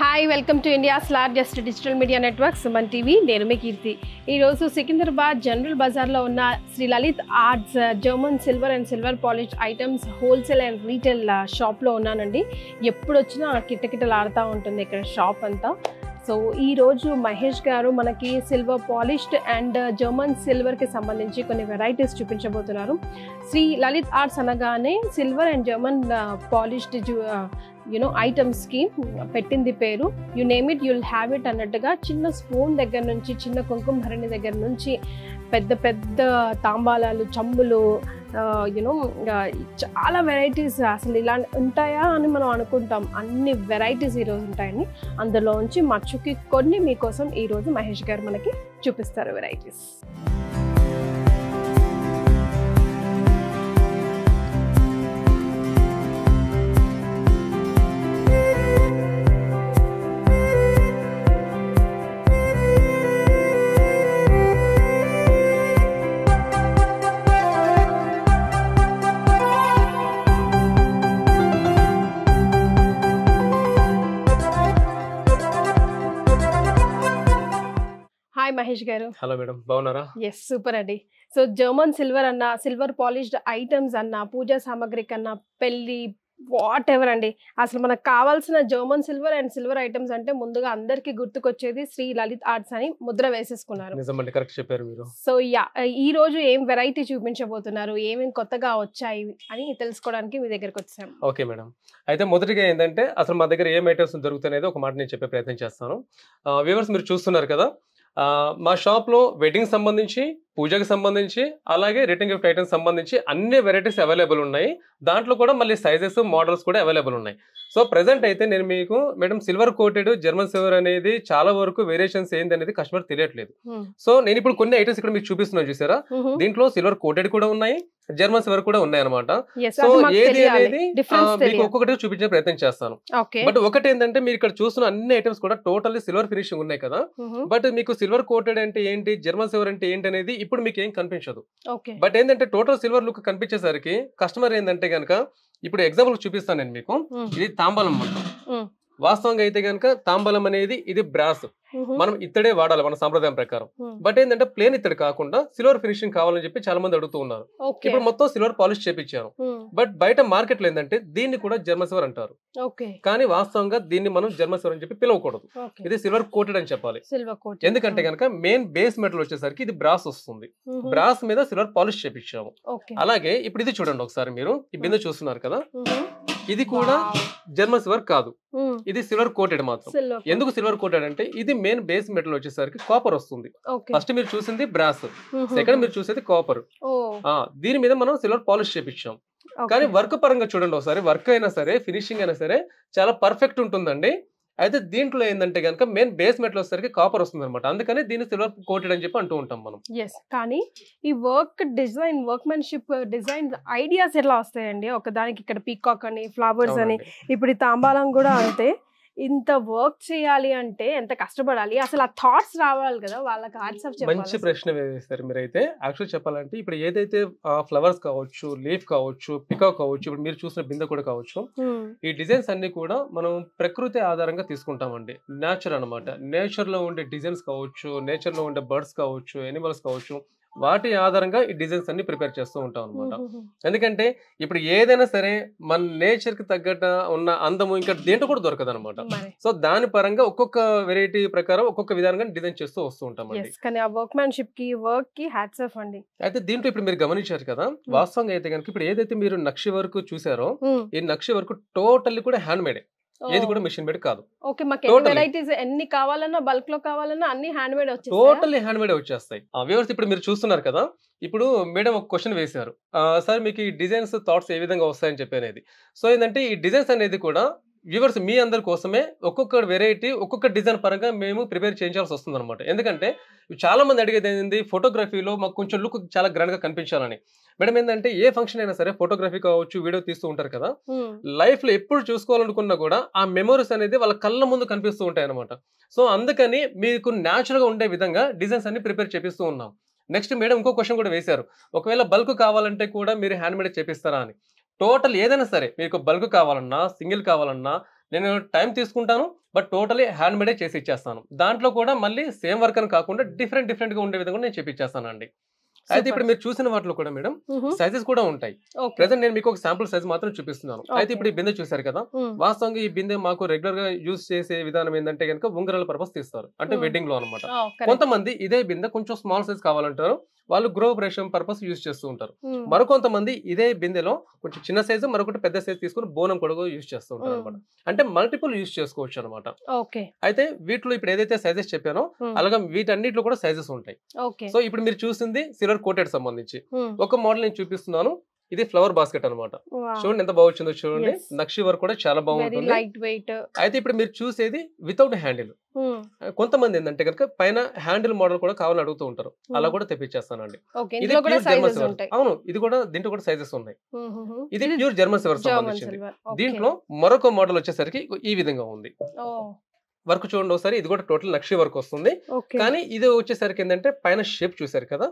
Hi welcome to India's largest digital media network Suman TV నేను మీ కీర్తి ఈరోజు సికింద్రాబాద్ జనరల్ బజార్లో ఉన్న Shri Lalith arts German silver and silver polished items wholesale and retail షాప్లో ఉన్నానండి ఎప్పుడు వచ్చినా కిటకిటలాడుతూ ఉంటుంది ఇక్కడ షాప్ అంతా సో ఈరోజు మహేష్ గారు మనకి సిల్వర్ పాలిష్డ్ అండ్ జర్మన్ సిల్వర్కి సంబంధించి కొన్ని వెరైటీస్ చూపించబోతున్నారు శ్రీ లలిత్ ఆర్ట్స్ అనగానే silver and German polished you know ఐటమ్స్కి పెట్టింది పేరు you name it you'll have it అన్నట్టుగా చిన్న స్పూన్ దగ్గర నుంచి చిన్న కుంకుమహరణి దగ్గర నుంచి పెద్ద పెద్ద తాంబాలాలు చంబులు యూనో చాలా వెరైటీస్ అసలు ఇలా ఉంటాయా అని మనం అనుకుంటాం అన్ని వెరైటీస్ ఈరోజు ఉంటాయని అందులోంచి మచ్చుకి కొన్ని మీకోసం ఈరోజు మహేష్ గారు మనకి చూపిస్తారు varieties Mahesh garu hello madam బాగున్నారా ఎస్ సూపర్ అండి సో జర్మన్ సిల్వర్ అన్న సిల్వర్ పాలిష్డ్ ఐటమ్స్ అన్న పూజా సామాగ్రి కన్నా పెళ్ళి వాట్ ఎవర్ అండి అసలు మనకు కావాల్సిన German silver and silver items అంటే ముందుగా అందరికి గుర్తుకొచ్చేది శ్రీ లలిత్ ఆర్ట్స్ అని ముద్ర వేసేసుకున్నారు కరెక్ట్ మీరు సో యా ఈ రోజు ఏం వెరైటీ చూపించబోతున్నారు ఏమేమి కొత్తగా వచ్చాయి అని తెలుసుకోవడానికి మీ దగ్గరకు వచ్చాము ఓకే మేడం అయితే మొదటిగా ఏంటంటే అసలు మా దగ్గర ఏం ఐటమ్స్ దొరుకుతాయనేది ఒక మాట నేను చెప్పే ప్రయత్నం చేస్తాను వ్యూవర్స్ మీరు చూస్తున్నారు కదా మా షాప్లో వెడ్డింగ్ సంబంధించి పూజకి సంబంధించి అలాగే రిటర్న్ గిఫ్ట్ ఐటమ్స్ సంబంధించి అన్ని వెరైటీస్ అవైలబుల్ ఉన్నాయి దాంట్లో కూడా మళ్ళీ సైజెస్ మోడల్స్ కూడా అవైలబుల్ ఉన్నాయి సో ప్రజెంట్ అయితే నేను మీకు madam silver coated German silver అనేది చాలా వరకు వేరియేషన్స్ ఏంది అనేది కస్టమర్ తెలియట్లేదు సో నేను ఇప్పుడు కొన్ని ఐటమ్స్ ఇక్కడ మీకు చూపిస్తున్నాను చూసారా దీంట్లో సిల్వర్ కోటెడ్ కూడా ఉన్నాయి జర్మన్స్ వరకు కూడా ఉన్నాయి అనమాట సో ఏది అనేది మీకు ఒక్కొక్కటి చూపించే ప్రయత్నం చేస్తాను బట్ ఒకటి ఏంటంటే మీరు ఇక్కడ చూస్తున్న అన్ని ఐటమ్స్ కూడా టోటల్లీ సిల్వర్ ఫినిషింగ్ ఉన్నాయి కదా బట్ మీకు సిల్వర్ కోటెడ్ అంటే ఏంటి జర్మన్ సిల్వర్ అంటే ఏంటి అనేది ఇప్పుడు మీకు ఏం కనిపించదు బట్ ఏంటంటే టోటల్ సిల్వర్ లుక్ కనిపించేసరికి కస్టమర్ ఏంటంటే కనుక ఇప్పుడు ఎగ్జాంపుల్ చూపిస్తాను నేను మీకు ఇది తాంబలం మొత్తం వాస్తవంగా అయితే కనుక తాంబలం అనేది ఇది బ్రాస్ మనం ఇత్తడే వాడాలి మన సాంప్రదాయం ప్రకారం బట్ ఏంటంటే ప్లేన్ ఇత్తడి కాకుండా సిల్వర్ ఫినిషింగ్ కావాలని చెప్పి చాలా మంది అడుగుతూ ఉన్నారు ఇప్పుడు మొత్తం సిల్వర్ పాలిష్ చేపించారు బట్ బయట మార్కెట్ లో ఏంటంటే దీన్ని కూడా జర్మసివర్ అంటారు కానీ వాస్తవంగా దీన్ని మనం జర్మసివర్ అని చెప్పి పిలవకూడదు ఇది సిల్వర్ కోటెడ్ అని చెప్పాలి ఎందుకంటే కనుక మెయిన్ బేస్ మెటల్ వచ్చేసరికి ఇది బ్రాస్ వస్తుంది బ్రాస్ మీద సిల్వర్ పాలిష్ చేపించాము అలాగే ఇప్పుడు ఇది చూడండి ఒకసారి మీరు ఈ బిందె చూస్తున్నారు కదా ఇది కూడా జర్మన్ సిల్వర్ కాదు ఇది సిల్వర్ కోటెడ్ మాత్రం ఎందుకు సిల్వర్ కోటెడ్ అంటే ఇది మెయిన్ బేస్ మెటల్ వచ్చేసరికి కాపర్ వస్తుంది ఫస్ట్ మీరు చూసింది బ్రాస్ సెకండ్ మీరు చూసేది కాపర్ దీని మీద మనం సిల్వర్ పాలిష్ చేపించాం కానీ వర్క్ పరంగా చూడండి ఒకసారి వర్క్ అయినా సరే ఫినిషింగ్ అయినా సరే చాలా పర్ఫెక్ట్ ఉంటుందండి అయితే దీంట్లో ఏంటంటే కనుక మెయిన్ బేస్ లో వచ్చేసరికి కాపర్ వస్తుంది అనమాట అందుకని దీన్ని సిల్వర్ కోటెడ్ అని చెప్పి అంటూ ఉంటాం మనం ఎస్ కానీ ఈ work design workmanship design ideas ఎలా వస్తాయండి ఒక దానికి ఇక్కడ పీకాక్ అని ఫ్లవర్స్ అని ఇప్పుడు ఈ తాంబాలం కూడా అంతే ఇంత వర్క్ చేయాలి అంటే ఎంత కష్టపడాలి అసలు ఆ థాట్స్ రావాలి కదా వాళ్ళకి ఆర్ట్స్ మంచి ప్రశ్న మీరు మీరైతే యాక్చువల్ చెప్పాలంటే ఇప్పుడు ఏదైతే ఫ్లవర్స్ కావచ్చు లీఫ్ కావచ్చు పికా కావచ్చు ఇప్పుడు మీరు చూసిన బిందె కూడా కావచ్చు ఈ డిజైన్స్ అన్ని కూడా మనం ప్రకృతి ఆధారంగా తీసుకుంటామండి నేచర్ అనమాట నేచర్ లో ఉండే డిజైన్స్ కావచ్చు నేచర్ లో ఉండే బర్డ్స్ కావచ్చు ఎనిమల్స్ కావచ్చు వాటి ఆధారంగా ఈ డిజైన్స్ అన్ని ప్రిపేర్ చేస్తూ ఉంటాం అనమాట ఎందుకంటే ఇప్పుడు ఏదైనా సరే మన నేచర్ కి తగ్గట్టు ఉన్న అందము ఇంకా దేంట్లో కూడా దొరకదు అనమాట సో దాని పరంగా ఒక్కొక్క వెరైటీ ప్రకారం ఒక్కొక్క విధానంగా డిజైన్ చేస్తూ వస్తూ ఉంటాం వర్క్ మ్యాన్షిప్ కి వర్క్ కి అండి అయితే దీంట్లో ఇప్పుడు మీరు గమనించారు కదా వాస్తవంగా అయితే కనుక ఇప్పుడు ఏదైతే మీరు నక్షి వరకు చూసారో ఈ నక్షి వరకు టోటల్లీ కూడా హ్యాండ్ మేడే ఏది కూడా మిషన్ మేడ్ కాదు ఓకే మాకు వెరైటీస్ ఎన్ని కావాలన్నా బల్క్ లో కావాలన్నా అన్ని హ్యాండ్ మేడ్ వచ్చేస్తాయి టోటల్లీ హ్యాండ్ మేడ్ వచ్చేస్తాయి వ్యూవర్స్ ఇప్పుడు మీరు చూస్తున్నారు కదా ఇప్పుడు మేడం ఒక క్వశ్చన్ వేశారు సార్ మీకు ఈ డిజైన్స్ థాట్స్ ఏ విధంగా వస్తాయని చెప్పి అనేది సో ఏంటంటే ఈ డిజైన్స్ అనేది కూడా వ్యూవర్స్ మీ అందరి కోసమే ఒక్కొక్క వెరైటీ ఒక్కొక్క డిజైన్ పరంగా మేము ప్రిపేర్ చేయించాల్సి వస్తుంది అనమాట ఎందుకంటే చాలా మంది అడిగేది ఏంటి ఫోటోగ్రఫీలో మాకు కొంచెం లుక్ చాలా గ్రాండ్గా కనిపించాలని మేడం ఏంటంటే ఏ ఫంక్షన్ అయినా సరే ఫోటోగ్రఫీ కావచ్చు వీడియో తీస్తూ ఉంటారు కదా లైఫ్ లో ఎప్పుడు చూసుకోవాలనుకున్నా కూడా ఆ మెమోరీస్ అనేది వాళ్ళ కళ్ళ ముందు కనిపిస్తూ ఉంటాయి అనమాట సో అందుకని మీకు న్యాచురల్ గా ఉండే విధంగా డిజైన్స్ అన్ని ప్రిపేర్ చేపిస్తూ ఉన్నాం నెక్స్ట్ మేడం ఇంకో క్వశ్చన్ కూడా వేశారు ఒకవేళ బల్క్ కావాలంటే కూడా మీరు హ్యాండ్ మేడ్ చేపిస్తారా అని టోటల్ ఏదైనా సరే మీకు బల్క్ కావాలన్నా సింగిల్ కావాలన్నా నేను టైం తీసుకుంటాను బట్ టోటలీ హ్యాండ్ మేడే చేసి ఇచ్చేస్తాను దాంట్లో కూడా మళ్ళీ సేమ్ వర్క్ అని కాకుండా డిఫరెంట్ డిఫరెంట్గా ఉండే విధంగా నేను చేపించేస్తానండి అయితే ఇప్పుడు మీరు చూసిన వాటిలో కూడా మేడం సైజెస్ కూడా ఉంటాయి ప్రజెంట్ నేను మీకు ఒక శాంపుల్ సైజ్ మాత్రం చూపిస్తున్నాను అయితే ఇప్పుడు ఈ బిందె చూసారు కదా వాస్తవంగా ఈ బిందె మాకు రెగ్యులర్ గా యూజ్ చేసే విధానం ఏంటంటే కనుక ఉంగరాల పర్పస్ తీస్తారు అంటే వెడ్డింగ్ లో అనమాట కొంతమంది ఇదే బిందె కొంచెం స్మాల్ సైజ్ కావాలంటారు వాళ్ళు గ్రో ప్రేషన్ పర్పస్ యూజ్ చేస్తూ ఉంటారు మరికొంతమంది ఇదే బిందెలో కొంచెం చిన్న సైజు మరొకటి పెద్ద సైజు తీసుకుని బోనం కూడా యూజ్ చేస్తూ ఉంటారు అనమాట అంటే మల్టిపుల్ యూజ్ చేసుకోవచ్చు అనమాట అయితే వీటిలో ఇప్పుడు ఏదైతే సైజెస్ చెప్పానో అలాగే వీటన్నిటిలో కూడా సైజెస్ ఉంటాయి సో ఇప్పుడు మీరు చూసింది సిల్వర్ మోడల్ కోటెడ్ సంబంధించి ఒక మోడల్ నేను చూపిస్తున్నాను ఇది ఫ్లవర్ బాస్కెట్ అనమాట చూడండి ఎంత బాగుంటుందో చూడండి నక్షి వర్క్ కూడా చాలా బాగుంటుంది లైట్ వెయిట్ అయితే ఇప్పుడు మీరు చూసేది వితౌట్ హ్యాండిల్ కొంతమంది ఏంటంటే కనుక పైన హ్యాండిల్ మోడల్ కూడా కావాలని అడుగుతూ ఉంటారు అలా కూడా తెప్పించేస్తానండి ఇది జర్మన్ అవును ఇది కూడా దీంట్లో కూడా సైజెస్ ఉన్నాయి ఇది ప్యూర్ జర్మన్ సివర్ సంబంధించింది దీంట్లో మరొక మోడల్ వచ్చేసరికి ఈ విధంగా ఉంది వర్క్ చూడండి ఒకసారి ఇది కూడా టోటల్ నక్షి వర్క్ వస్తుంది కానీ ఇది వచ్చేసరికి ఏంటంటే పైన షేప్ చూసారు కదా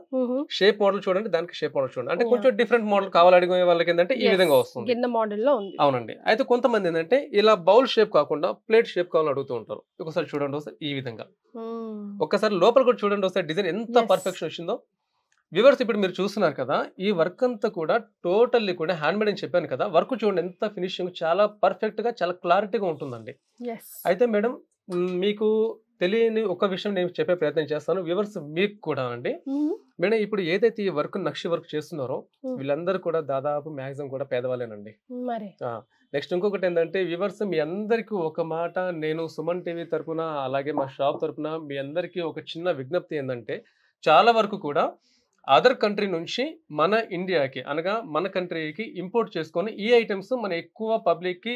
షేప్ మోడల్ చూడండి దానికి షేప్ మోడల్ చూడండి అంటే కొంచెం డిఫరెంట్ మోడల్ అడిగే వాళ్ళకి ఏంటంటే ఈ విధంగా వస్తుంది మోడల్లో ఉంది అవునండి అయితే కొంతమంది ఏంటంటే ఇలా బౌల్ షేప్ కాకుండా ప్లేట్ షేప్ కావాలని అడుగుతూ ఉంటారు ఒకసారి చూడండి ఒకసారి ఈ విధంగా ఒక్కసారి లోపల కూడా చూడండి ఒకసారి డిజైన్ ఎంత పర్ఫెక్షన్ వచ్చిందో వివర్స్ ఇప్పుడు మీరు చూస్తున్నారు కదా ఈ వర్క్ అంతా కూడా టోటల్లీ కూడా హ్యాండ్ మేడ్ అని చెప్పాను కదా వర్క్ చూడండి ఎంత ఫినిషింగ్ చాలా పర్ఫెక్ట్ గా చాలా క్లారిటీగా ఉంటుందండి అయితే మేడం మీకు తెలియని ఒక విషయం నేను చెప్పే ప్రయత్నం చేస్తాను వ్యూవర్స్ మీకు కూడా అండి మేడం ఇప్పుడు ఏదైతే ఈ వర్క్ నక్షి వర్క్ చేస్తున్నారో వీళ్ళందరూ కూడా దాదాపు మ్యాక్సిమం కూడా పేదవాళ్ళేనండి నెక్స్ట్ ఇంకొకటి ఏంటంటే వ్యూవర్స్ మీ అందరికీ ఒక మాట నేను సుమన్ టీవీ తరఫున అలాగే మా షాప్ తరఫున మీ అందరికీ ఒక చిన్న విజ్ఞప్తి ఏంటంటే చాలా వరకు కూడా అదర్ కంట్రీ నుంచి మన ఇండియాకి అనగా మన కంట్రీకి ఇంపోర్ట్ చేసుకొని ఈ ఐటమ్స్ మనం ఎక్కువ పబ్లిక్కి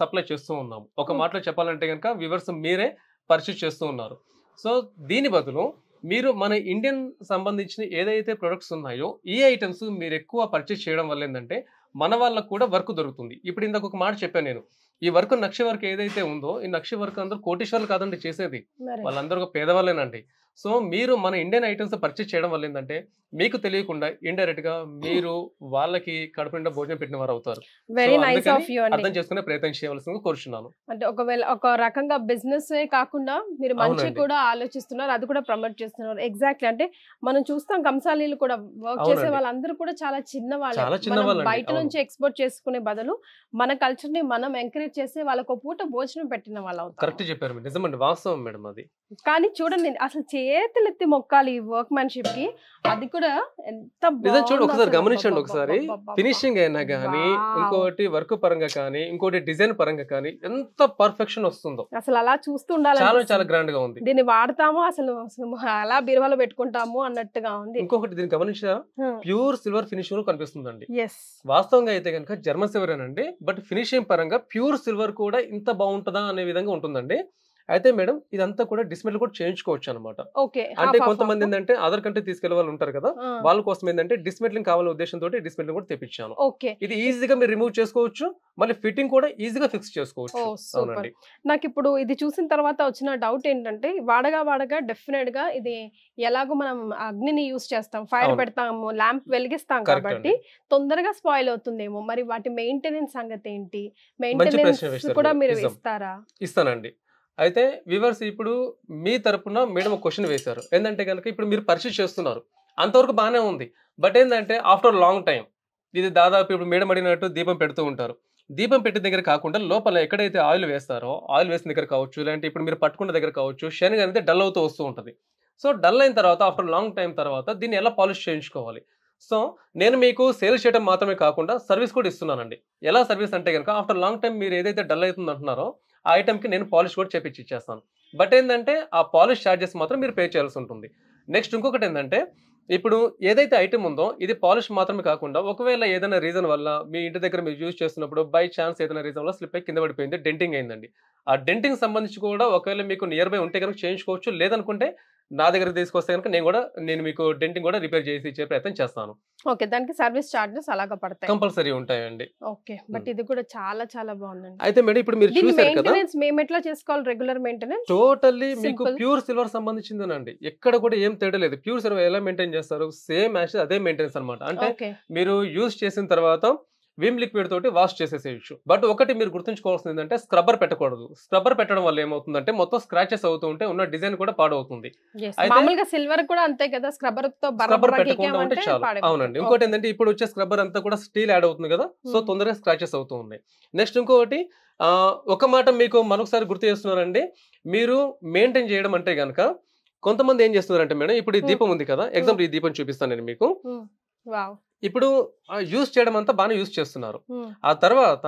సప్లై చేస్తూ ఉన్నాము ఒక hmm. మాటలో చెప్పాలంటే కనుక వివర్స్ మీరే పర్చేస్ చేస్తూ ఉన్నారు సో దీని బదులు మీరు మన ఇండియన్ సంబంధించిన ఏదైతే ప్రొడక్ట్స్ ఉన్నాయో ఈ ఐటమ్స్ మీరు ఎక్కువ పర్చేస్ చేయడం వల్ల ఏంటంటే మన వాళ్ళకు కూడా వర్క్ దొరుకుతుంది ఇప్పుడు ఇందాక ఒక మాట చెప్పాను నేను ఈ వర్క్ నక్ష వర్క్ ఏదైతే ఉందో ఈ నక్ష వర్క్ అందరూ కోటీశ్వర్లు కాదండి చేసేది వాళ్ళందరూ పేదవాళ్ళేనండి సో మీరు మన ఇండియన్ ఐటమ్స్ పర్చేస్ చేయడం వల్ల ఏంటంటే మీకు తెలియకుండా ఇండైరెక్ట్ గా మీరు వాళ్ళకి కడుపు నిండా భోజనం పెట్టిన వారు అవుతారు వెరీ నైస్ ఆఫ్ యూ అర్థం చేసుకునే ప్రయత్నం చేయవలసింది కోరుచున్నాను అంటే ఒకవేళ ఒక రకంగా బిజినెస్ కాకుండా మీరు మంచి కూడా ఆలోచిస్తున్నారు అది కూడా ప్రమోట్ చేస్తున్నారు ఎగ్జాక్ట్లీ అంటే మనం చూస్తాం కంసాలీలు కూడా వర్క్ చేసే వాళ్ళందరూ కూడా చాలా చిన్న వాళ్ళు బయట నుంచి ఎక్స్పోర్ట్ చేసుకునే బదులు మన కల్చర్ ని మనం ఎంకరేజ్ చేసి వాళ్ళకు పూట భోజనం పెట్టిన వాళ్ళు కరెక్ట్ చెప్పారు నిజమండి వాస్తవం మేడం అది కానీ చూడండి అసలు చే చేతులెత్తి మొక్కాలి ఈ వర్క్ మ్యాన్షిప్ కి అది కూడా ఎంత చూడు ఒకసారి గమనించండి ఒకసారి ఫినిషింగ్ అయినా కానీ ఇంకోటి వర్క్ పరంగా కానీ ఇంకోటి డిజైన్ పరంగా కానీ ఎంత పర్ఫెక్షన్ వస్తుందో అసలు అలా చూస్తుండాలి చాలా చాలా గ్రాండ్ గా ఉంది దీన్ని వాడతాము అసలు అలా బీరువాలో పెట్టుకుంటాము అన్నట్టుగా ఉంది ఇంకొకటి దీన్ని గమనించ ప్యూర్ సిల్వర్ ఫినిషింగ్ లో కనిపిస్తుందండి వాస్తవంగా అయితే కనుక జర్మన్ సిల్వర్ అండి బట్ ఫినిషింగ్ పరంగా ప్యూర్ సిల్వర్ కూడా ఇంత బాగుంటుందా అనే విధంగా ఉంటుందండి అయితే మేడం ఇదంతా కూడా డిస్మిల్ కూడా చేయించుకోవచ్చు అనమాట అంటే కొంతమంది ఏంటంటే అదర్ కంట్రీ తీసుకెళ్లే వాళ్ళు ఉంటారు కదా వాళ్ళ కోసం ఏంటంటే డిస్మెట్లింగ్ కావాలనే ఉద్దేశంతో డిస్మెట్లింగ్ కూడా తెప్పించాను ఇది ఈజీగా మీరు రిమూవ్ చేసుకోవచ్చు మళ్ళీ ఫిట్టింగ్ కూడా ఈజీగా ఫిక్స్ చేసుకోవచ్చు నాకు ఇప్పుడు ఇది చూసిన తర్వాత వచ్చిన డౌట్ ఏంటంటే వాడగా వాడగా డెఫినెట్ గా ఇది ఎలాగో మనం అగ్నిని యూస్ చేస్తాం ఫైర్ పెడతాము ల్యాంప్ వెలిగిస్తాం కాబట్టి తొందరగా స్పాయిల్ అవుతుందేమో మరి వాటి మెయింటెనెన్స్ సంగతి ఏంటి మెయింటెనెన్స్ కూడా మీరు ఇస్తారా ఇస్తానండి అయితే వివర్స్ ఇప్పుడు మీ తరపున మేడం ఒక క్వశ్చన్ వేశారు ఏంటంటే కనుక ఇప్పుడు మీరు పరిశీలి చేస్తున్నారు అంతవరకు బాగానే ఉంది బట్ ఏంటంటే ఆఫ్టర్ లాంగ్ టైం ఇది దాదాపు ఇప్పుడు మేడం అడిగినట్టు దీపం పెడుతూ ఉంటారు దీపం పెట్టిన దగ్గర కాకుండా లోపల ఎక్కడైతే ఆయిల్ వేస్తారో ఆయిల్ వేసిన దగ్గర కావచ్చు లేదంటే ఇప్పుడు మీరు పట్టుకున్న దగ్గర కావచ్చు శనగ అనేది డల్ అవుతూ వస్తూ ఉంటుంది సో డల్ అయిన తర్వాత ఆఫ్టర్ లాంగ్ టైం తర్వాత దీన్ని ఎలా పాలిష్ చేయించుకోవాలి సో నేను మీకు సేల్ చేయడం మాత్రమే కాకుండా సర్వీస్ కూడా ఇస్తున్నానండి ఎలా సర్వీస్ అంటే కనుక ఆఫ్టర్ లాంగ్ టైం మీరు ఏదైతే డల్ అవుతుంది అంటున్నారో ఆ ఐటెంకి నేను పాలిష్ కూడా చేపించి ఇచ్చేస్తాను బట్ ఏంటంటే ఆ పాలిష్ ఛార్జెస్ మాత్రం మీరు పే చేయాల్సి ఉంటుంది నెక్స్ట్ ఇంకొకటి ఏంటంటే ఇప్పుడు ఏదైతే ఐటమ్ ఉందో ఇది పాలిష్ మాత్రమే కాకుండా ఒకవేళ ఏదైనా రీజన్ వల్ల మీ ఇంటి దగ్గర మీరు యూజ్ చేస్తున్నప్పుడు బై ఛాన్స్ ఏదైనా రీజన్ వల్ల స్లిప్ అయి కింద పడిపోయింది డెంటింగ్ అయిందండి ఆ డెంటింగ్ సంబంధించి కూడా ఒకవేళ మీకు నియర్ బై ఉంటే కనుక చేయించుకోవచ్చు లేదనుకుంటే నా దగ్గర తీసుకొస్తే కనుక నేను కూడా నేను మీకు డెంటింగ్ కూడా రిపేర్ చేసి ఇచ్చే ప్రయత్నం చేస్తాను ఓకే దానికి సర్వీస్ చార్జెస్ అలాగా పడతాయి కంపల్సరీ ఉంటాయండి ఓకే బట్ ఇది కూడా చాలా చాలా బాగుందండి అయితే మేడం ఇప్పుడు మీరు చూసారు కదా మేము ఎట్లా చేసుకోవాలి రెగ్యులర్ మెయింటెనెన్స్ టోటల్లీ మీకు ప్యూర్ సిల్వర్ సంబంధించిందేనండి ఎక్కడ కూడా ఏం తేడా లేదు ప్యూర్ సిల్వర్ ఎలా మెయింటైన్ చేస్తారు సేమ్ యాష్ అదే మెయింటెనెన్స్ అనమాట అంటే మీరు యూజ్ చేసిన తర్వాత విమ్ లిక్విడ్ తోటి వాష్ చేసేసేయచ్చు బట్ ఒకటి మీరు గుర్తుంచుకోవాల్సింది ఏంటంటే స్క్రబ్బర్ పెట్టకూడదు స్క్రబ్బర్ పెట్టడం వల్ల ఏమవుతుందంటే మొత్తం స్క్రాచెస్ అవుతూ ఉంటే ఉన్న డిజైన్ కూడా పాడవుతుంది సిల్వర్ కూడా అంతే కదా స్క్రబ్బర్ స్క్రబ్బర్ పెట్టకుండా ఉంటే చాలు అవునండి ఇంకోటి ఏంటంటే ఇప్పుడు వచ్చే స్క్రబ్బర్ అంతా కూడా స్టీల్ యాడ్ అవుతుంది కదా సో hmm. తొందరగా స్క్రాచెస్ అవుతూ ఉన్నాయి నెక్స్ట్ ఇంకొకటి ఒక మాట మీకు మరొకసారి గుర్తు చేస్తున్నారండి మీరు మెయింటైన్ చేయడం అంటే గనక కొంతమంది ఏం చేస్తున్నారంటే మేడం ఇప్పుడు ఈ hmm. దీపం ఉంది కదా ఎగ్జాంపుల్ hmm. ఈ దీపం చూపిస్తాను నేను మీకు ఇప్పుడు యూస్ చేయడం అంతా బాగానే యూస్ చేస్తున్నారు ఆ తర్వాత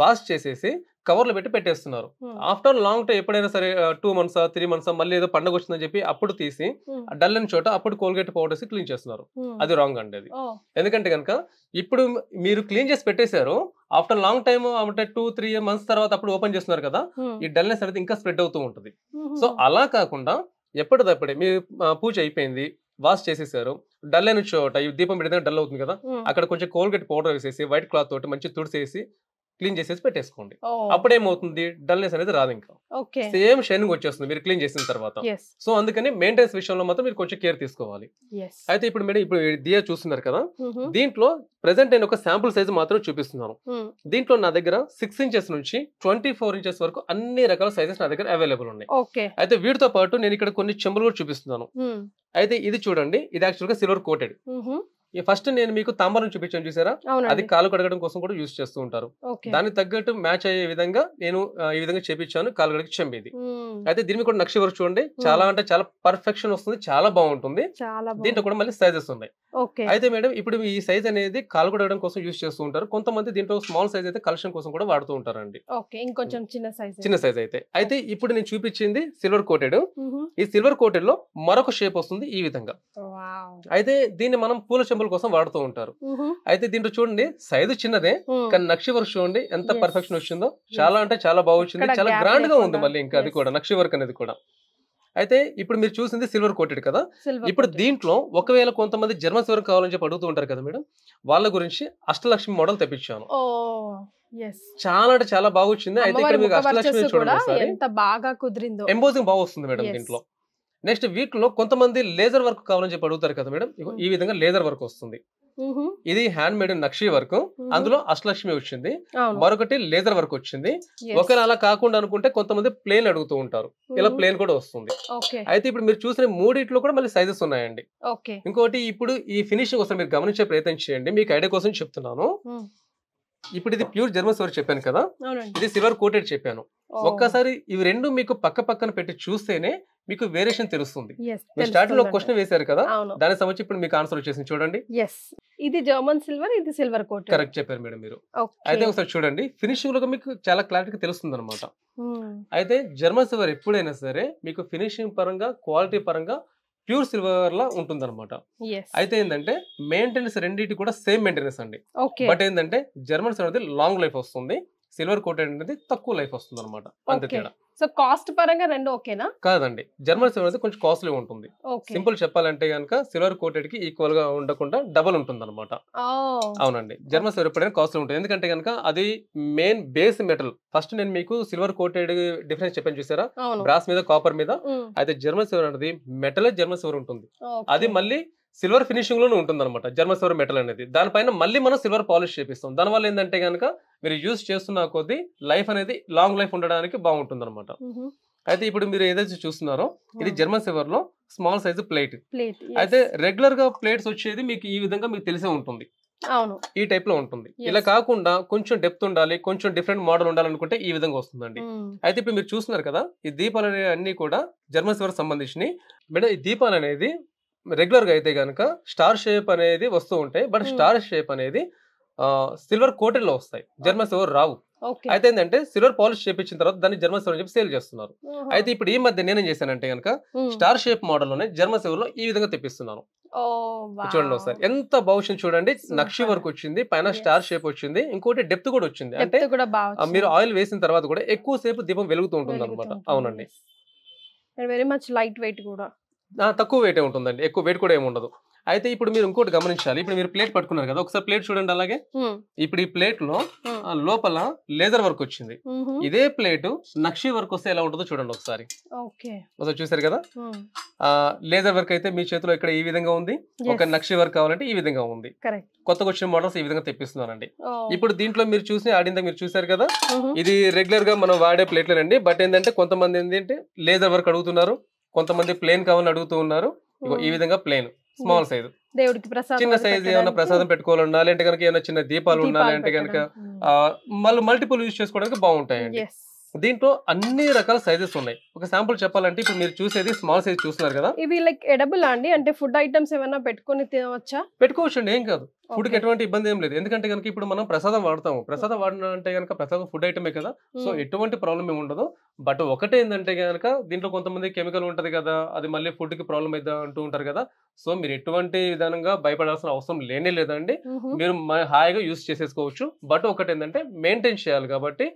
వాష్ చేసేసి కవర్లు పెట్టి పెట్టేస్తున్నారు ఆఫ్టర్ లాంగ్ టైం ఎప్పుడైనా సరే టూ మంత్స్ త్రీ మంత్స్ మళ్ళీ ఏదో పండగ వచ్చిందని చెప్పి అప్పుడు తీసి డల్ అని చోట అప్పుడు కోల్గేట్ వేసి క్లీన్ చేస్తున్నారు అది రాంగ్ అండి అది ఎందుకంటే కనుక ఇప్పుడు మీరు క్లీన్ చేసి పెట్టేశారు ఆఫ్టర్ లాంగ్ టైమ్ అంటే టూ త్రీ మంత్స్ తర్వాత అప్పుడు ఓపెన్ చేస్తున్నారు కదా ఈ డల్నెస్ అనేది ఇంకా స్ప్రెడ్ అవుతూ ఉంటుంది సో అలా కాకుండా ఎప్పటిదప్పుడే మీ పూజ అయిపోయింది వాష్ చేసేసారు డల్ అయిన చోట దీపం పెడితే డల్ అవుతుంది కదా అక్కడ కొంచెం కోల్గేట్ పౌడర్ వేసేసి వైట్ క్లాత్ తోటి మంచి తుడిసేసి క్లీన్ చేసేసి పెట్టేసుకోండి అప్పుడేమవుతుంది డల్నెస్ అనేది రాదు ఇంకా సేమ్ షైనింగ్ వచ్చేస్తుంది మీరు క్లీన్ చేసిన తర్వాత సో అందుకని మెయింటెనెన్స్ విషయంలో మాత్రం మీరు కొంచెం కేర్ తీసుకోవాలి అయితే ఇప్పుడు మేడం ఇప్పుడు దియా చూస్తున్నారు కదా దీంట్లో ప్రెసెంట్ నేను ఒక శాంపుల్ సైజ్ మాత్రం చూపిస్తున్నాను దీంట్లో నా దగ్గర సిక్స్ ఇంచెస్ నుంచి ట్వంటీ ఫోర్ ఇంచెస్ వరకు అన్ని రకాల సైజెస్ నా దగ్గర అవైలబుల్ ఉన్నాయి అయితే వీటితో పాటు నేను ఇక్కడ కొన్ని చెంబులు కూడా చూపిస్తున్నాను అయితే ఇది చూడండి ఇది యాక్చువల్ గా సిల్వర్ కోటెడ్ ఫస్ట్ నేను మీకు తాంబరం చూపించాను చూసారా అది కాలు కడగడం కోసం కూడా యూజ్ చేస్తూ ఉంటారు దానికి తగ్గట్టు మ్యాచ్ అయ్యే విధంగా నేను ఈ విధంగా చేపించాను కాలు కడగ చెంబేది అయితే దీనికి కూడా నక్షి వరకు చూడండి చాలా అంటే చాలా పర్ఫెక్షన్ వస్తుంది చాలా బాగుంటుంది దీంట్లో కూడా మళ్ళీ సైజెస్ ఉన్నాయి అయితే మేడం ఇప్పుడు ఈ సైజ్ అనేది కాలు కడగడం కోసం యూజ్ చేస్తూ ఉంటారు కొంతమంది దీంట్లో స్మాల్ సైజ్ అయితే కలెక్షన్ కోసం కూడా వాడుతూ ఉంటారండి ఇంకొంచెం చిన్న సైజ్ చిన్న సైజ్ అయితే అయితే ఇప్పుడు నేను చూపించింది సిల్వర్ కోటెడ్ ఈ సిల్వర్ కోటెడ్ లో మరొక షేప్ వస్తుంది ఈ విధంగా అయితే దీన్ని మనం పూల చెంబ సింబల్ కోసం వాడుతూ ఉంటారు అయితే దీంట్లో చూడండి సైజు చిన్నదే కానీ నక్షి వర్క్ చూడండి ఎంత పర్ఫెక్షన్ వచ్చిందో చాలా అంటే చాలా బాగా వచ్చింది చాలా గ్రాండ్ గా ఉంది మళ్ళీ ఇంకా అది కూడా నక్షి వర్క్ అనేది కూడా అయితే ఇప్పుడు మీరు చూసింది సిల్వర్ కోటెడ్ కదా ఇప్పుడు దీంట్లో ఒకవేళ కొంతమంది జర్మన్ సిల్వర్ కావాలని చెప్పి అడుగుతూ ఉంటారు కదా మేడం వాళ్ళ గురించి అష్టలక్ష్మి మోడల్ తెప్పించాను చాలా అంటే చాలా బాగా వచ్చింది అయితే ఇక్కడ మీకు అష్టలక్ష్మి చూడండి ఎంత బాగా కుదిరిందో ఎంబోజింగ్ బాగా వస్తుంది మేడం దీంట్లో నెక్స్ట్ వీటిలో కొంతమంది లేజర్ వర్క్ కావాలని చెప్పి అడుగుతారు కదా మేడం ఈ విధంగా లేజర్ వర్క్ వస్తుంది ఇది హ్యాండ్ మేడ్ నక్షి వర్క్ అందులో అష్టలక్ష్మి వచ్చింది మరొకటి లేజర్ వర్క్ వచ్చింది ఒకవేళ అలా కాకుండా అనుకుంటే కొంతమంది ప్లేన్ అడుగుతూ ఉంటారు ఇలా ప్లేన్ కూడా వస్తుంది అయితే ఇప్పుడు మీరు చూసిన మూడిట్లో కూడా మళ్ళీ సైజెస్ ఉన్నాయండి ఇంకోటి ఇప్పుడు ఈ ఫినిషింగ్ కోసం మీరు గమనించే ప్రయత్నం చేయండి మీకు ఐడియా కోసం చెప్తున్నాను ఇప్పుడు ఇది ప్యూర్ జర్మన్ సిల్వర్ చెప్పాను కదా ఇది సిల్వర్ కోటెడ్ చెప్పాను ఒక్కసారి ఇవి రెండు మీకు పక్క పక్కన పెట్టి చూస్తేనే మీకు వేరియేషన్ తెలుస్తుంది స్టార్టింగ్ లో క్వశ్చన్ వేశారు కదా దాని సంబంధించి ఇప్పుడు మీకు ఆన్సర్ వచ్చేసింది చూడండి ఇది జర్మన్ సిల్వర్ ఇది సిల్వర్ కోట్ కరెక్ట్ చెప్పారు మేడం మీరు అయితే ఒకసారి చూడండి ఫినిషింగ్ లో మీకు చాలా క్లారిటీ తెలుస్తుంది అనమాట hmm. అయితే జర్మన్ సిల్వర్ ఎప్పుడైనా సరే మీకు ఫినిషింగ్ పరంగా క్వాలిటీ పరంగా ప్యూర్ సిల్వర్ లా ఉంటుంది అనమాట అయితే ఏంటంటే మెయింటెనెన్స్ రెండింటి కూడా సేమ్ మెయింటెనెన్స్ అండి బట్ ఏంటంటే జర్మన్స్ అనేది లాంగ్ లైఫ్ వస్తుంది సిల్వర్ కోటెడ్ అనేది తక్కువ లైఫ్ వస్తుంది అనమాట తేడా సో కాస్ట్ పరంగా రెండు ఓకేనా కాదండి జర్మన్ సిల్వర్ అయితే కొంచెం కాస్ట్లీ ఉంటుంది సింపుల్ చెప్పాలంటే కనుక సిల్వర్ కోటెడ్ కి ఈక్వల్ గా ఉండకుండా డబల్ ఉంటుంది అనమాట అవునండి జర్మన్ సిల్వర్ ఎప్పుడైనా కాస్ట్లీ ఉంటుంది ఎందుకంటే కనుక అది మెయిన్ బేస్ మెటల్ ఫస్ట్ నేను మీకు సిల్వర్ కోటెడ్ డిఫరెన్స్ చెప్పాను చూసారా బ్రాస్ మీద కాపర్ మీద అయితే జర్మన్ సిల్వర్ అనేది మెటల్ జర్మన్ సిల్వర్ ఉంటుంది అది మళ్ళీ సిల్వర్ ఫినిషింగ్లోనే ఉంటుందన్నమాట సిల్వర్ మెటల్ అనేది దానిపైన మళ్ళీ మనం సిల్వర్ పాలిష్ చేపిస్తాం దానివల్ల ఏంటంటే కనుక మీరు యూజ్ చేస్తున్న కొద్ది లైఫ్ అనేది లాంగ్ లైఫ్ ఉండడానికి బాగుంటుంది అనమాట అయితే ఇప్పుడు మీరు ఏదైతే చూస్తున్నారో ఇది జర్మన్ సిల్వర్ లో స్మాల్ సైజ్ ప్లేట్ అయితే రెగ్యులర్ గా ప్లేట్స్ వచ్చేది మీకు ఈ విధంగా మీకు తెలిసే ఉంటుంది అవును ఈ టైప్ లో ఉంటుంది ఇలా కాకుండా కొంచెం డెప్త్ ఉండాలి కొంచెం డిఫరెంట్ మోడల్ ఉండాలనుకుంటే ఈ విధంగా వస్తుందండి అయితే ఇప్పుడు మీరు చూస్తున్నారు కదా ఈ దీపాలు అన్ని కూడా జర్మన్ సిల్వర్ సంబంధించినవి మేడం ఈ దీపాలు అనేది రెగ్యులర్గా అయితే కనుక స్టార్ షేప్ అనేది వస్తూ ఉంటాయి బట్ స్టార్ షేప్ అనేది సిల్వర్ కోటెల్లో వస్తాయి జర్మన్స్ ఎవరు రావు అయితే ఏంటంటే సిల్వర్ పాలిష్ చేపించిన తర్వాత దాన్ని జర్మన్ సెవెన్ చెప్పి సేల్ చేస్తున్నారు అయితే ఇప్పుడు ఈ మధ్య నేనేం చేశానంటే కనుక స్టార్ షేప్ మోడల్ లోనే జర్మన్ సెవెన్ లో ఈ విధంగా తెప్పిస్తున్నాను చూడండి ఒకసారి ఎంత భవిష్యత్ చూడండి నక్షి వరకు వచ్చింది పైన స్టార్ షేప్ వచ్చింది ఇంకోటి డెప్త్ కూడా వచ్చింది అంటే మీరు ఆయిల్ వేసిన తర్వాత కూడా ఎక్కువ సేపు దీపం వెలుగుతూ ఉంటుంది అనమాట అవునండి వెరీ మచ్ లైట్ వెయిట్ కూడా తక్కువ వెయిట్ ఏమి ఉంటుందండి ఎక్కువ వెయిట్ కూడా ఏమి ఉండదు అయితే ఇప్పుడు మీరు ఇంకోటి గమనించాలి ఇప్పుడు మీరు ప్లేట్ పట్టుకున్నారు కదా ఒకసారి ప్లేట్ చూడండి అలాగే ఇప్పుడు ఈ ప్లేట్ లో లోపల లేజర్ వర్క్ వచ్చింది ఇదే ప్లేట్ నక్షి వర్క్ వస్తే ఎలా ఉంటుందో చూడండి ఒకసారి ఒకసారి చూసారు కదా లేజర్ వర్క్ అయితే మీ చేతిలో ఇక్కడ ఈ విధంగా ఉంది ఒక నక్షి వర్క్ కావాలంటే ఈ విధంగా ఉంది కొత్తగా వచ్చిన మోడల్స్ ఈ విధంగా తెప్పిస్తున్నానండి ఇప్పుడు దీంట్లో మీరు చూసి ఆడిందా మీరు చూసారు కదా ఇది రెగ్యులర్ గా మనం వాడే ప్లేట్లేనండి బట్ ఏంటంటే కొంతమంది ఏంటంటే లేజర్ వర్క్ అడుగుతున్నారు కొంతమంది ప్లేన్ కావాలని అడుగుతూ ఉన్నారు ఈ విధంగా ప్లేన్ స్మాల్ సైజు దేవుడికి ప్రసాదం చిన్న సైజ్ ఏమైనా ప్రసాదం పెట్టుకోవాలన్నా లేదంటే కనుక ఏమైనా చిన్న దీపాలు ఉన్నా లేదంటే కనుక మళ్ళీ మల్టిపుల్ యూజ్ చేసుకోవడానికి బాగుంటాయండి దీంట్లో అన్ని రకాల సైజెస్ ఉన్నాయి ఒక శాంపుల్ చెప్పాలంటే ఇప్పుడు మీరు చూసేది స్మాల్ సైజ్ చూస్తున్నారు కదా ఇవి లైక్ ఎడబుల్ అండి అంటే ఫుడ్ ఐటమ్స్ ఏమైనా పెట్టుకొని తినవచ్చా పెట్టుకోవచ్చు అండి ఏం కాదు ఫుడ్ కి ఎటువంటి ఇబ్బంది ఏం లేదు ఎందుకంటే కనుక ఇప్పుడు మనం ప్రసాదం వాడతాము ప్రసాదం వాడినంటే కనుక ప్రసాదం ఫుడ్ ఐటమే కదా సో hmm. ఎటువంటి ప్రాబ్లం ఏమి ఉండదు బట్ ఒకటే ఏంటంటే కనుక దీంట్లో కొంతమంది కెమికల్ ఉంటుంది కదా అది మళ్ళీ ఫుడ్ కి ప్రాబ్లం అయితే అంటూ ఉంటారు కదా సో మీరు ఎటువంటి విధానంగా భయపడాల్సిన అవసరం లేనే లేదండి మీరు హాయిగా యూస్ చేసేసుకోవచ్చు బట్ ఒకటి ఏంటంటే మెయింటైన్ చేయాలి కాబట్టి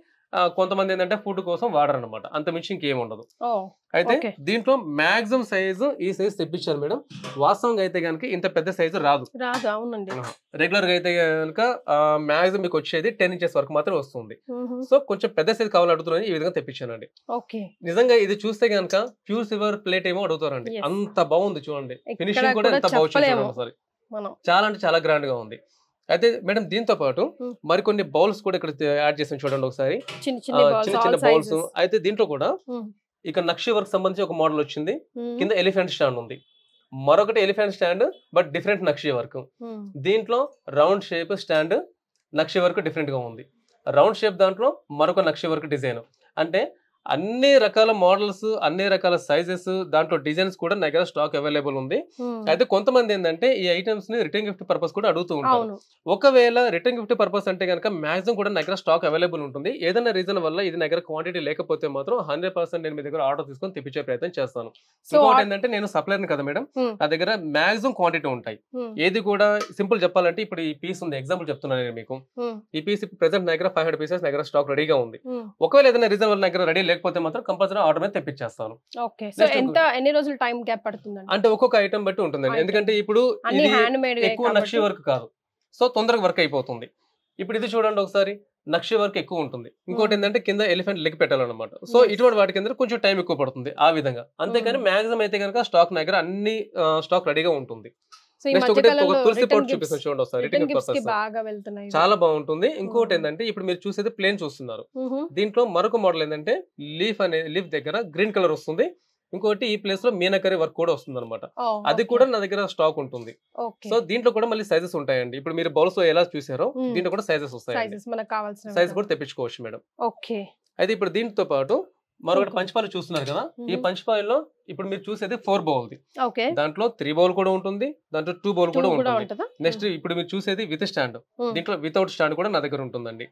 కొంతమంది ఏంటంటే ఫుడ్ కోసం వాడరు అనమాట అంత మించి ఇంకేం ఉండదు అయితే దీంట్లో మాక్సిమం సైజు ఈ సైజ్ తెప్పించారు మేడం వాస్తవంగా అయితే కనుక ఇంత పెద్ద సైజు రాదు అవునండి రెగ్యులర్ గా అయితే కనుక మాక్సిమం మీకు వచ్చేది టెన్ ఇంచెస్ వరకు మాత్రమే వస్తుంది సో కొంచెం పెద్ద సైజు కావాలి అడుగుతున్నాను ఈ విధంగా తెప్పించానండి నిజంగా ఇది చూస్తే కనుక ప్యూర్ సిల్వర్ ప్లేట్ ఏమో అడుగుతారండి అంత బాగుంది చూడండి ఫినిషింగ్ కూడా ఎంత బాగుంది చాలా అంటే చాలా గ్రాండ్ గా ఉంది అయితే మేడం దీంతో పాటు మరికొన్ని బౌల్స్ కూడా ఇక్కడ యాడ్ చేసాం చూడండి ఒకసారి చిన్న చిన్న బౌల్స్ అయితే దీంట్లో కూడా ఇక్కడ నక్షి వర్క్ సంబంధించి ఒక మోడల్ వచ్చింది కింద ఎలిఫెంట్ స్టాండ్ ఉంది మరొకటి ఎలిఫెంట్ స్టాండ్ బట్ డిఫరెంట్ నక్షి వర్క్ దీంట్లో రౌండ్ షేప్ స్టాండ్ నక్షి వర్క్ డిఫరెంట్ గా ఉంది రౌండ్ షేప్ దాంట్లో మరొక నక్షి వర్క్ డిజైన్ అంటే అన్ని రకాల మోడల్స్ అన్ని రకాల సైజెస్ దాంట్లో డిజైన్స్ కూడా నా దగ్గర స్టాక్ అవైలబుల్ ఉంది అయితే కొంతమంది ఏంటంటే ఈ ఐటమ్స్ ని రిటర్న్ గిఫ్ట్ పర్పస్ కూడా అడుగుతూ ఉంటారు ఒకవేళ రిటర్న్ గిఫ్ట్ పర్పస్ అంటే కనుక మాక్సిమం కూడా నా దగ్గర స్టాక్ అవైలబుల్ ఉంటుంది ఏదైనా రీజన్ వల్ల ఇది నా దగ్గర క్వాంటిటీ లేకపోతే మాత్రం హండ్రెడ్ పర్సెంట్ నేను మీ దగ్గర ఆర్డర్ తీసుకొని తెప్పించే ప్రయత్నం చేస్తాను ఇంకోటి ఏంటంటే నేను సప్లైర్ కదా మేడం నా దగ్గర మాక్సిమం క్వాంటిటీ ఉంటాయి ఏది కూడా సింపుల్ చెప్పాలంటే ఇప్పుడు ఈ పీస్ ఉంది ఎగ్జాంపుల్ చెప్తున్నాను నేను మీకు ఈ పీస్ ప్రెసెంట్ నా దగ్గర ఫైవ్ హండ్రెడ్ పీసెస్ నా దగ్గర స్టాక్ రెడీగా ఉంది ఒకవేళ ఏదైనా రీజన్ వల్ల నా దగ్గర రెడీ లేకపోతే మాత్రం కంపల్సరీ ఆర్డర్ మీద తెప్పించేస్తాను అంటే ఒక్కొక్క ఐటమ్ బట్టి ఉంటుందండి ఎందుకంటే ఇప్పుడు ఎక్కువ నక్షి వర్క్ కాదు సో తొందరగా వర్క్ అయిపోతుంది ఇప్పుడు ఇది చూడండి ఒకసారి నక్షి వర్క్ ఎక్కువ ఉంటుంది ఇంకోటి ఏంటంటే కింద ఎలిఫెంట్ లెగ్ పెట్టాలన్నమాట సో ఇటువంటి వాటి కింద కొంచెం టైం ఎక్కువ పడుతుంది ఆ విధంగా అంతేకాని మాక్సిమం అయితే కనుక స్టాక్ దగ్గర అన్ని స్టాక్ రెడీగా ఉంటుంది తులసి చూడండి చాలా బాగుంటుంది ఇంకోటి ఏంటంటే ఇప్పుడు మీరు చూసేది ప్లేన్ చూస్తున్నారు దీంట్లో మరొక మోడల్ ఏంటంటే లీఫ్ అనే లీఫ్ దగ్గర గ్రీన్ కలర్ వస్తుంది ఇంకోటి ఈ ప్లేస్ లో మీనకరీ వర్క్ కూడా వస్తుంది అనమాట అది కూడా నా దగ్గర స్టాక్ ఉంటుంది సో దీంట్లో కూడా మళ్ళీ సైజెస్ ఉంటాయండి ఇప్పుడు మీరు బౌల్స్ ఎలా చూసారో దీంట్లో కూడా సైజెస్ వస్తాయి సైజ్ కూడా తెప్పించుకోవచ్చు మేడం ఓకే అయితే ఇప్పుడు దీంతో పాటు మరొకటి పంచపాలు చూస్తున్నారు కదా ఈ పంచిపాయల్లో ఇప్పుడు మీరు చూసేది ఫోర్ బౌల్ది దాంట్లో త్రీ బౌల్ కూడా ఉంటుంది దాంట్లో టూ బౌల్ కూడా ఉంటుంది నెక్స్ట్ hmm. ఇప్పుడు మీరు చూసేది విత్ స్టాండ్ hmm. దీంట్లో వితౌట్ స్టాండ్ కూడా నా దగ్గర ఉంటుందండి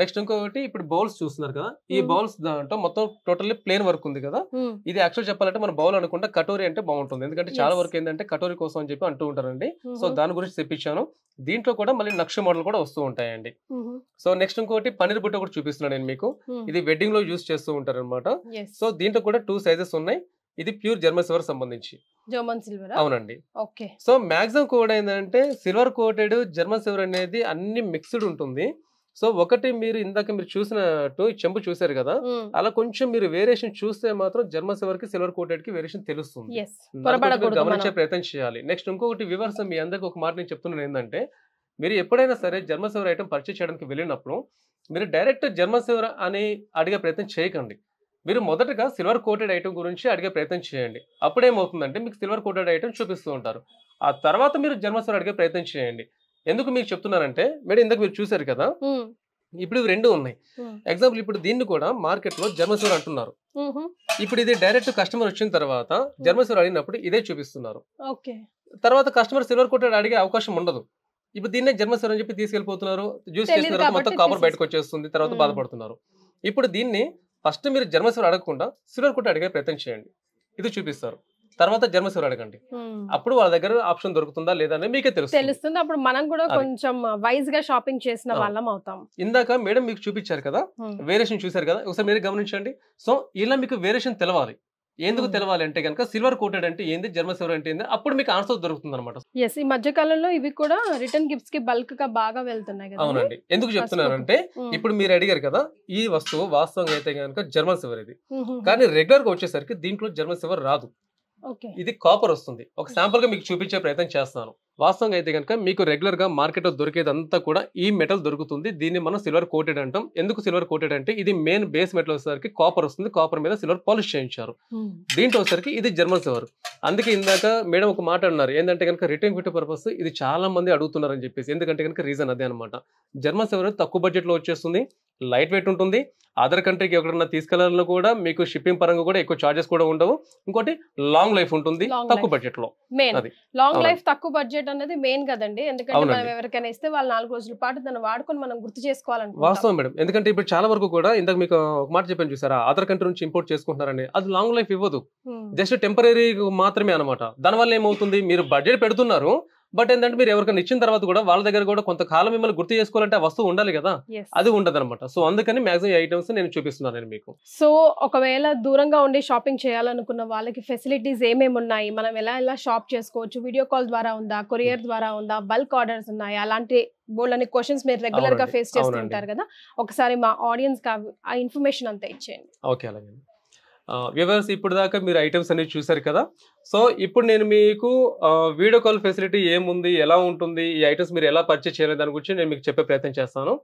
నెక్స్ట్ mm-hmm. ఇంకొకటి ఇప్పుడు బౌల్స్ చూస్తున్నారు కదా ఈ బౌల్స్ hmm. దాంట్లో మొత్తం టోటల్లీ ప్లేన్ వర్క్ ఉంది కదా ఇది యాక్చువల్ చెప్పాలంటే మన బౌల్ అనుకుంటే కటోరీ అంటే బాగుంటుంది ఎందుకంటే చాలా వరకు ఏంటంటే కటోరీ కోసం అని చెప్పి అంటూ ఉంటారండి సో mm-hmm. దాని గురించి తెప్పించాను దీంట్లో కూడా మళ్ళీ నక్ష మోడల్ కూడా వస్తూ ఉంటాయండి సో నెక్స్ట్ ఇంకోటి పన్నీర్ బుట్ట కూడా చూపిస్తున్నాను నేను మీకు ఇది వెడ్డింగ్ లో యూస్ చేస్తూ ఉంటారు అనమాట సో దీంట్లో కూడా టూ సైజెస్ ఉన్నాయి ఇది ప్యూర్ జర్మన్ సిల్వర్ సంబంధించి జర్మన్ సిల్వర్ అవునండి ఓకే సో మాక్సిమం కోడ్ ఏంటంటే సిల్వర్ కోటెడ్ జర్మన్ సిల్వర్ అనేది అన్ని మిక్స్డ్ ఉంటుంది సో ఒకటి మీరు ఇందాక మీరు చూసినట్టు చెంపు చూసారు కదా అలా కొంచెం మీరు వేరియేషన్ చూస్తే మాత్రం జర్మన్ సిల్వర్ కి సిల్వర్ కోటెడ్ కి వేరియేషన్ తెలుస్తుంది గమనించే ప్రయత్నం చేయాలి నెక్స్ట్ ఇంకొకటి వివర్స్ మీ అందరికి ఒక మాట నేను చెప్తున్నాను ఏంటంటే మీరు ఎప్పుడైనా సరే జర్మన్ సిల్వర్ ఐటమ్ పర్చేస్ చేయడానికి వెళ్ళినప్పుడు మీరు డైరెక్ట్ జర్మన్ సిల్వర్ అని అడిగే ప్రయత్నం చేయకండి మీరు మొదటగా సిల్వర్ కోటెడ్ ఐటమ్ గురించి అడిగే ప్రయత్నం చేయండి అప్పుడేమవుతుందంటే మీకు సిల్వర్ కోటెడ్ ఐటమ్ చూపిస్తూ ఉంటారు ఆ తర్వాత మీరు జన్మస్వరం అడిగే ప్రయత్నం చేయండి ఎందుకు మీకు చెప్తున్నారంటే మేడం ఇందాక మీరు చూసారు కదా ఇప్పుడు ఇవి రెండు ఉన్నాయి ఎగ్జాంపుల్ ఇప్పుడు దీన్ని కూడా మార్కెట్ లో జన్మసూర్ అంటున్నారు ఇప్పుడు ఇది డైరెక్ట్ కస్టమర్ వచ్చిన తర్వాత జన్మసూర్ అడిగినప్పుడు ఇదే చూపిస్తున్నారు తర్వాత కస్టమర్ సిల్వర్ కోటెడ్ అడిగే అవకాశం ఉండదు ఇప్పుడు దీన్నే జన్మసూర్ అని చెప్పి తీసుకెళ్లిపోతున్నారు జ్యూస్ చేస్తున్నారు మొత్తం కాపర్ బయటకు వచ్చేస్తుంది తర్వాత బాధపడుతున్నారు ఇప్పుడు దీన్ని ఫస్ట్ మీరు జన్మశివుడు అడగకుండా శివుడు కుట్టి అడిగే ప్రయత్నం చేయండి ఇది చూపిస్తారు తర్వాత జన్మశివుడు అడగండి అప్పుడు వాళ్ళ దగ్గర ఆప్షన్ దొరుకుతుందా లేదా మీకే తెలుసు తెలుస్తుంది అప్పుడు మనం కూడా కొంచెం వైజ్ గా షాపింగ్ చేసిన వాళ్ళం అవుతాం ఇందాక మేడం మీకు చూపించారు కదా వేరియేషన్ చూసారు కదా ఒకసారి మీరు గమనించండి సో ఇలా మీకు వేరియేషన్ తెలవాలి ఎందుకు తెలవాలి అంటే కనుక సిల్వర్ కోటెడ్ అంటే ఏంది జర్మన్ సిల్వర్ అంటే ఏంది అప్పుడు మీకు ఆన్సర్ దొరుకుతుంది అనమాట ఎస్ ఈ మధ్య కాలంలో ఇవి కూడా రిటర్న్ గిఫ్ట్స్ కి బల్క్ గా బాగా వెళ్తున్నాయి కదా అవునండి ఎందుకు అంటే ఇప్పుడు మీరు అడిగారు కదా ఈ వస్తువు వాస్తవంగా అయితే కనుక జర్మన్ సిల్వర్ ఇది కానీ రెగ్యులర్ గా వచ్చేసరికి దీంట్లో జర్మన్ సిల్వర్ రాదు ఇది కాపర్ వస్తుంది ఒక శాంపుల్ గా మీకు చూపించే ప్రయత్నం చేస్తాను వాస్తవంగా అయితే కనుక మీకు రెగ్యులర్గా మార్కెట్లో దొరికేదంతా కూడా ఈ మెటల్ దొరుకుతుంది దీన్ని మనం సిల్వర్ కోటెడ్ అంటాం ఎందుకు సిల్వర్ కోటెడ్ అంటే ఇది మెయిన్ బేస్ మెటల్ వచ్చేసరికి కాపర్ వస్తుంది కాపర్ మీద సిల్వర్ పాలిష్ చేయించారు hmm. దీంట్లో వచ్చేసరికి ఇది జర్మన్ సిల్వర్ అందుకే ఇందాక మేడం ఒక మాట అన్నారు ఏంటంటే కనుక రిటర్న్ ఫిట్ పర్పస్ ఇది చాలా మంది అడుగుతున్నారని చెప్పేసి ఎందుకంటే కనుక రీజన్ అదే అనమాట జర్మన్ సిల్వర్ తక్కువ బడ్జెట్లో వచ్చేస్తుంది లైట్ వెయిట్ ఉంటుంది అదర్ కంట్రీకి ఎక్కడన్నా తీసుకెళ్లాలన్నా కూడా మీకు షిప్పింగ్ పరంగా కూడా ఎక్కువ చార్జెస్ కూడా ఉండవు ఇంకోటి లాంగ్ లైఫ్ ఉంటుంది తక్కువ బడ్జెట్ లో లాంగ్ లైఫ్ తక్కువ బడ్జెట్ బడ్జెట్ అనేది మెయిన్ కదండి ఎందుకంటే మనం ఎవరికైనా ఇస్తే వాళ్ళు నాలుగు రోజుల పాటు దాన్ని వాడుకొని మనం గుర్తు చేసుకోవాలని వాస్తవం మేడం ఎందుకంటే ఇప్పుడు చాలా వరకు కూడా ఇంతకు మీకు ఒక మాట చెప్పాను చూసారా అదర్ కంట్రీ నుంచి ఇంపోర్ట్ చేసుకుంటున్నారని అది లాంగ్ లైఫ్ ఇవ్వదు జస్ట్ టెంపరీ మాత్రమే అనమాట దానివల్ల ఏమవుతుంది మీరు బడ్జెట్ పెడుతున్నారు బట్ ఏంటంటే మీరు ఎవరికైనా ఇచ్చిన తర్వాత కూడా వాళ్ళ దగ్గర కూడా కొంతకాలం మిమ్మల్ని గుర్తు చేసుకోవాలంటే ఆ వస్తువు ఉండాలి కదా అది ఉండదు అనమాట సో అందుకని మాక్సిమం ఐటమ్స్ నేను చూపిస్తున్నాను మీకు సో ఒకవేళ దూరంగా ఉండి షాపింగ్ చేయాలనుకున్న వాళ్ళకి ఫెసిలిటీస్ ఏమేమి ఉన్నాయి మనం ఎలా ఎలా షాప్ చేసుకోవచ్చు వీడియో కాల్ ద్వారా ఉందా కొరియర్ hmm. ద్వారా ఉందా బల్క్ ఆర్డర్స్ ఉన్నాయా అలాంటి అనే క్వశ్చన్స్ మీరు రెగ్యులర్ గా ఫేస్ చేస్తుంటారు కదా ఒకసారి మా ఆడియన్స్ ఆ ఇన్ఫర్మేషన్ అంతా ఇచ్చేయండి ఓకే అలాగే వ్యూవర్స్ ఇప్పుడు దాకా మీరు ఐటమ్స్ అనేవి చూశారు కదా సో ఇప్పుడు నేను మీకు వీడియో కాల్ ఫెసిలిటీ ఏముంది ఎలా ఉంటుంది ఈ ఐటమ్స్ మీరు ఎలా పర్చేస్ చేయాలి దాని గురించి నేను మీకు చెప్పే ప్రయత్నం చేస్తాను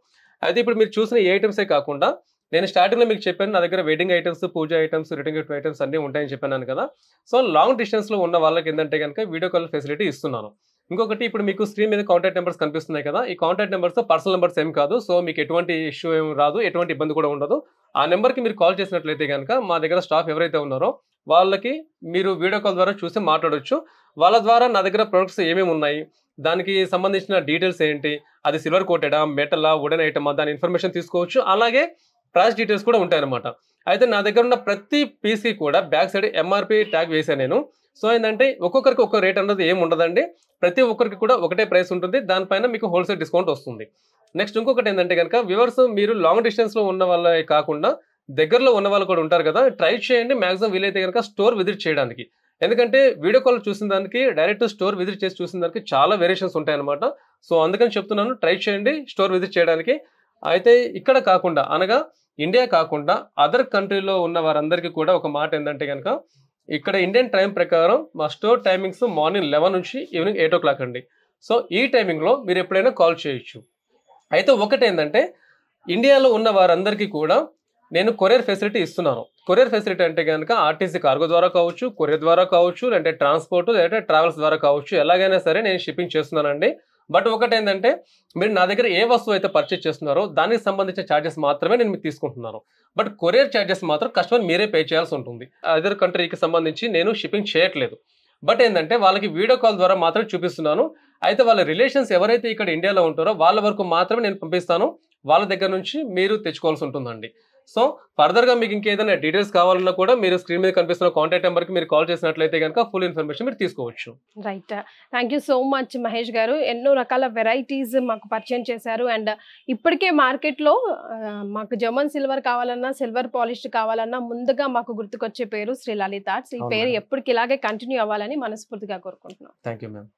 అయితే ఇప్పుడు మీరు చూసిన ఏ ఐటమ్సే కాకుండా నేను స్టార్టింగ్లో మీకు చెప్పాను నా దగ్గర wedding items puja items return gift items అన్నీ ఉంటాయని చెప్పాను కదా సో లాంగ్ డిస్టెన్స్లో ఉన్న వాళ్ళకి ఏంటంటే కనుక వీడియో కాల్ ఫెసిలిటీ ఇస్తున్నాను ఇంకొకటి ఇప్పుడు మీకు స్క్రీన్ మీద కాంటాక్ట్ నెంబర్స్ కనిపిస్తున్నాయి కదా ఈ కాంటాక్ట్ నెంబర్స్ పర్సనల్ నెంబర్స్ ఏం కాదు సో మీకు ఎటువంటి ఇష్యూ ఏం రాదు ఎటువంటి ఇబ్బంది కూడా ఉండదు ఆ నెంబర్కి మీరు కాల్ చేసినట్లయితే కనుక మా దగ్గర స్టాఫ్ ఎవరైతే ఉన్నారో వాళ్ళకి మీరు వీడియో కాల్ ద్వారా చూసి మాట్లాడవచ్చు వాళ్ళ ద్వారా నా దగ్గర ప్రొడక్ట్స్ ఏమేమి ఉన్నాయి దానికి సంబంధించిన డీటెయిల్స్ ఏంటి అది సిల్వర్ కోటెడా మెటలా వుడెన్ ఐటమా దాని ఇన్ఫర్మేషన్ తీసుకోవచ్చు అలాగే ప్రైస్ డీటెయిల్స్ కూడా ఉంటాయన్నమాట అయితే నా దగ్గర ఉన్న ప్రతి పీస్కి కూడా బ్యాక్ సైడ్ ఎంఆర్పి ట్యాగ్ వేసాను నేను సో ఏంటంటే ఒక్కొక్కరికి ఒక్కొక్క రేట్ అన్నది ఏమి ఉండదండి ప్రతి ఒక్కరికి కూడా ఒకటే ప్రైస్ ఉంటుంది దానిపైన మీకు హోల్సేల్ డిస్కౌంట్ వస్తుంది నెక్స్ట్ ఇంకొకటి ఏంటంటే కనుక వివర్స్ మీరు లాంగ్ డిస్టెన్స్లో ఉన్న వాళ్ళే కాకుండా దగ్గరలో ఉన్న వాళ్ళు కూడా ఉంటారు కదా ట్రై చేయండి మ్యాక్సిమం వీలైతే కనుక స్టోర్ విజిట్ చేయడానికి ఎందుకంటే వీడియో కాల్ చూసిన దానికి డైరెక్ట్ స్టోర్ విజిట్ చేసి చూసిన దానికి చాలా వేరియేషన్స్ ఉంటాయన్నమాట సో అందుకని చెప్తున్నాను ట్రై చేయండి స్టోర్ విజిట్ చేయడానికి అయితే ఇక్కడ కాకుండా అనగా ఇండియా కాకుండా అదర్ కంట్రీలో ఉన్న వారందరికీ కూడా ఒక మాట ఏంటంటే కనుక ఇక్కడ ఇండియన్ టైం ప్రకారం మా స్టోర్ టైమింగ్స్ మార్నింగ్ లెవెన్ నుంచి ఈవినింగ్ ఎయిట్ ఓ క్లాక్ అండి సో ఈ టైమింగ్లో మీరు ఎప్పుడైనా కాల్ చేయొచ్చు అయితే ఒకటి ఏంటంటే ఇండియాలో ఉన్న వారందరికీ కూడా నేను కొరియర్ ఫెసిలిటీ ఇస్తున్నాను కొరియర్ ఫెసిలిటీ అంటే కనుక ఆర్టీసీ కార్గో ద్వారా కావచ్చు కొరియర్ ద్వారా కావచ్చు లేదంటే ట్రాన్స్పోర్ట్ లేదంటే ట్రావెల్స్ ద్వారా కావచ్చు ఎలాగైనా సరే నేను షిప్పింగ్ చేస్తున్నానండి బట్ ఒకటి ఏంటంటే మీరు నా దగ్గర ఏ వస్తువు అయితే పర్చేస్ చేస్తున్నారో దానికి సంబంధించిన ఛార్జెస్ మాత్రమే నేను మీకు తీసుకుంటున్నాను బట్ కొరియర్ ఛార్జెస్ మాత్రం కస్టమర్ మీరే పే చేయాల్సి ఉంటుంది అదర్ కంట్రీకి సంబంధించి నేను షిప్పింగ్ చేయట్లేదు బట్ ఏంటంటే వాళ్ళకి వీడియో కాల్ ద్వారా మాత్రం చూపిస్తున్నాను అయితే వాళ్ళ రిలేషన్స్ ఎవరైతే ఇక్కడ ఇండియాలో ఉంటారో వాళ్ళ వరకు మాత్రమే నేను పంపిస్తాను వాళ్ళ దగ్గర నుంచి మీరు తెచ్చుకోవాల్సి ఉంటుందండి సో ఫర్దర్గా మీకు ఇంకేదైనా డీటెయిల్స్ కావాలన్నా కూడా మీరు స్క్రీన్ మీద కనిపిస్తున్న కాంటాక్ట్ నెంబర్కి మీరు కాల్ చేసినట్లయితే కనుక ఫుల్ ఇన్ఫర్మేషన్ మీరు తీసుకోవచ్చు right thank you so much Mahesh garu ఎన్నో రకాల వెరైటీస్ మాకు పరిచయం చేశారు అండ్ ఇప్పటికే మార్కెట్లో మాకు జర్మన్ సిల్వర్ కావాలన్నా సిల్వర్ పాలిష్ కావాలన్నా ముందుగా మాకు గుర్తుకొచ్చే పేరు శ్రీ లలిత ఈ పేరు ఎప్పటికి ఇలాగే కంటిన్యూ అవ్వాలని మనస్ఫూర్తిగా కోరుకుంటున్నాం థ్యాంక్ యూ మ్యామ్